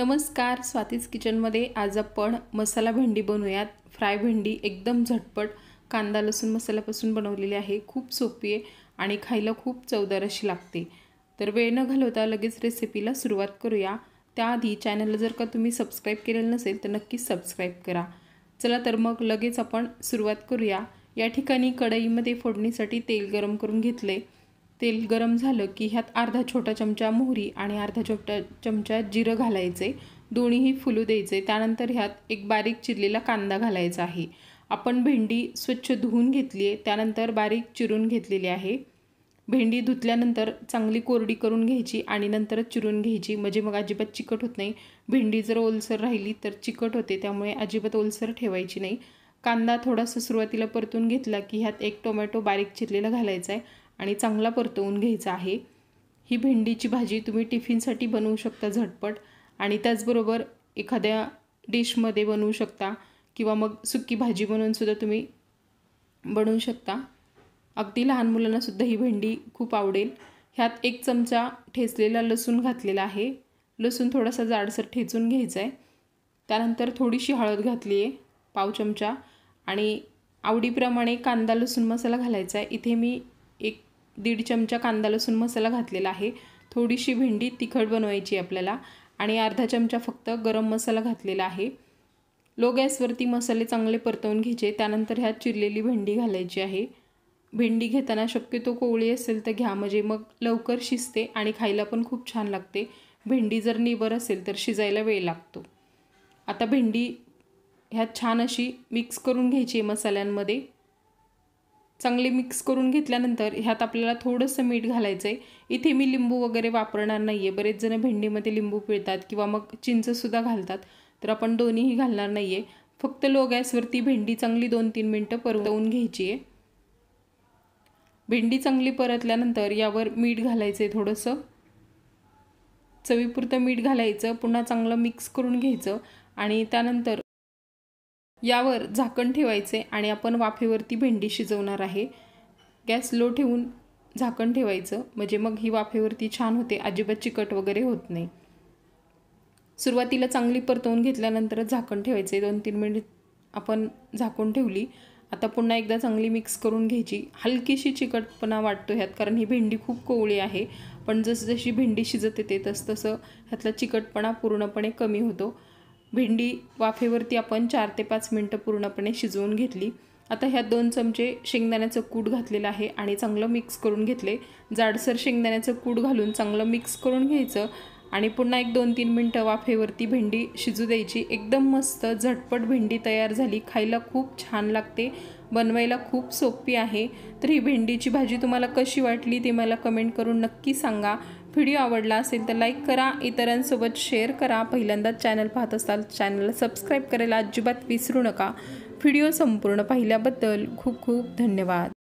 नमस्कार स्वातीज किचनमध्ये आज आपण मसाला भेंडी बनवूयात फ्राय भेंडी एकदम झटपट कांदा लसूण मसाल्यापासून बनवलेली आहे खूप सोपी आहे आणि खायला खूप चवदार अशी लागते तर वेळ न घालवता लगेच रेसिपीला सुरुवात करूया त्याआधी चॅनलला जर का तुम्ही सबस्क्राईब केलेलं नसेल तर नक्कीच सबस्क्राईब करा चला तर मग लगेच आपण सुरुवात करूया या ठिकाणी कढईमध्ये फोडणीसाठी तेल गरम करून घेतले तेल गरम झालं की ह्यात अर्धा छोटा चमचा मोहरी आणि अर्धा छोटा चमचा जिरं घालायचे दोन्हीही फुलू द्यायचे त्यानंतर ह्यात एक बारीक चिरलेला कांदा घालायचा आहे आपण भेंडी स्वच्छ धुवून घेतली आहे त्यानंतर बारीक चिरून घेतलेली आहे भेंडी धुतल्यानंतर चांगली कोरडी करून घ्यायची आणि नंतरच चिरून घ्यायची म्हणजे मग अजिबात चिकट होत नाही भेंडी जर ओलसर राहिली तर चिकट होते त्यामुळे अजिबात ओलसर ठेवायची नाही कांदा थोडासा सुरुवातीला परतून घेतला की ह्यात एक टोमॅटो बारीक चिरलेला घालायचा आहे आणि चांगला परतवून घ्यायचा आहे ही भेंडीची भाजी तुम्ही टिफिनसाठी बनवू शकता झटपट आणि त्याचबरोबर एखाद्या डिशमध्ये बनवू शकता किंवा मग सुक्की भाजी बनवूनसुद्धा तुम्ही बनवू शकता अगदी लहान मुलांनासुद्धा ही भेंडी खूप आवडेल ह्यात एक चमचा ठेचलेला लसूण घातलेला आहे लसूण थोडासा जाडसर ठेचून घ्यायचा आहे त्यानंतर थोडीशी हळद घातली आहे पाव चमचा आणि आवडीप्रमाणे कांदा लसूण मसाला घालायचा आहे इथे मी एक दीड चमचा कांदा लसूण मसाला घातलेला आहे थोडीशी भेंडी तिखट बनवायची आपल्याला आणि अर्धा चमचा फक्त गरम मसाला घातलेला आहे लो गॅसवरती मसाले चांगले परतवून घ्यायचे त्यानंतर ह्यात चिरलेली भेंडी घालायची आहे भेंडी घेताना शक्यतो कोवळी असेल तर घ्या म्हणजे मग लवकर शिजते आणि खायला पण खूप छान लागते भेंडी जर निबर असेल तर शिजायला वेळ लागतो आता भेंडी ह्यात छान अशी मिक्स करून घ्यायची मसाल्यांमध्ये चांगले मिक्स करून घेतल्यानंतर ह्यात आपल्याला थोडंसं मीठ घालायचं आहे इथे मी लिंबू वगैरे वापरणार नाही आहे बरेच जण भेंडीमध्ये लिंबू पिळतात किंवा मग चिंचसुद्धा घालतात तर आपण दोन्हीही घालणार नाही आहे फक्त लो गॅसवरती भेंडी चांगली दोन तीन मिनटं परतवून घ्यायची आहे भेंडी चांगली परतल्यानंतर यावर मीठ घालायचं आहे थोडंसं चवीपुरतं मीठ घालायचं पुन्हा चांगलं मिक्स करून घ्यायचं आणि त्यानंतर यावर झाकण ठेवायचे आणि आपण वाफेवरती भेंडी शिजवणार आहे गॅस लो ठेवून झाकण ठेवायचं म्हणजे मग ही वाफेवरती छान होते अजिबात चिकट वगैरे होत नाही सुरुवातीला चांगली परतवून घेतल्यानंतर झाकण ठेवायचे दोन तीन मिनिट आपण झाकून ठेवली आता पुन्हा एकदा चांगली मिक्स करून घ्यायची हलकीशी चिकटपणा वाटतो ह्यात कारण ही भेंडी खूप कोवळी आहे पण जसजशी भेंडी शिजत येते तसतसं ह्यातला चिकटपणा पूर्णपणे कमी होतो भेंडी वाफेवरती आपण चार ते पाच मिनटं पूर्णपणे शिजवून घेतली आता ह्या दोन चमचे शेंगदाण्याचं कूट घातलेलं आहे आणि चांगलं मिक्स करून घेतले जाडसर शेंगदाण्याचं कूट घालून चांगलं मिक्स करून घ्यायचं आणि पुन्हा एक दोन तीन मिनटं वाफेवरती भेंडी शिजू द्यायची एकदम मस्त झटपट भेंडी तयार झाली खायला खूप छान लागते बनवायला खूप सोपी आहे तर ही भेंडीची भाजी तुम्हाला कशी वाटली ते मला कमेंट करून नक्की सांगा व्हिडिओ आवडला असेल तर लाईक करा इतरांसोबत शेअर करा पहिल्यांदाच चॅनल पाहत असाल चॅनलला सबस्क्राईब करायला अजिबात विसरू नका व्हिडिओ संपूर्ण पाहिल्याबद्दल खूप खूप धन्यवाद